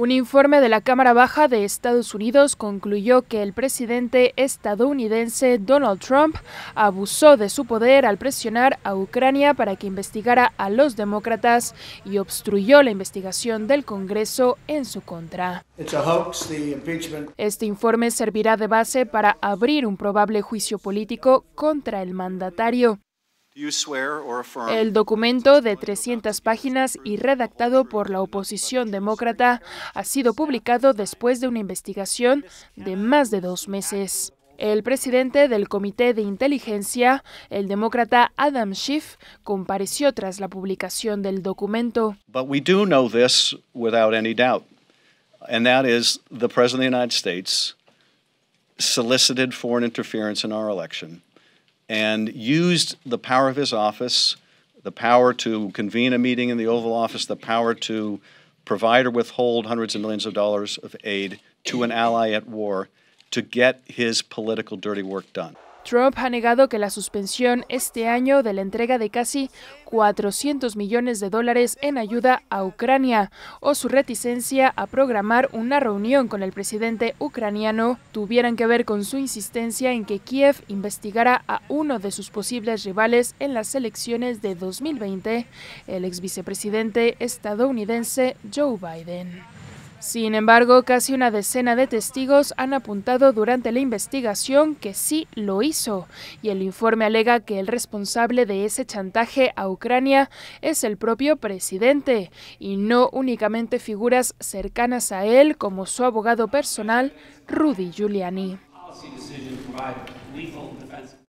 Un informe de la Cámara Baja de Estados Unidos concluyó que el presidente estadounidense Donald Trump abusó de su poder al presionar a Ucrania para que investigara a los demócratas y obstruyó la investigación del Congreso en su contra. Este informe servirá de base para abrir un probable juicio político contra el mandatario. El documento de 300 páginas y redactado por la oposición demócrata ha sido publicado después de una investigación de más de dos meses. El presidente del Comité de Inteligencia, el demócrata Adam Schiff, compareció tras la publicación del documento. solicited election. and used the power of his office, the power to convene a meeting in the Oval Office, the power to provide or withhold hundreds of millions of dollars of aid to an ally at war to get his political dirty work done. Trump ha negado que la suspensión este año de la entrega de casi 400 millones de dólares en ayuda a Ucrania o su reticencia a programar una reunión con el presidente ucraniano tuvieran que ver con su insistencia en que Kiev investigara a uno de sus posibles rivales en las elecciones de 2020, el ex vicepresidente estadounidense Joe Biden. Sin embargo, casi una decena de testigos han apuntado durante la investigación que sí lo hizo, y el informe alega que el responsable de ese chantaje a Ucrania es el propio presidente, y no únicamente figuras cercanas a él como su abogado personal, Rudy Giuliani.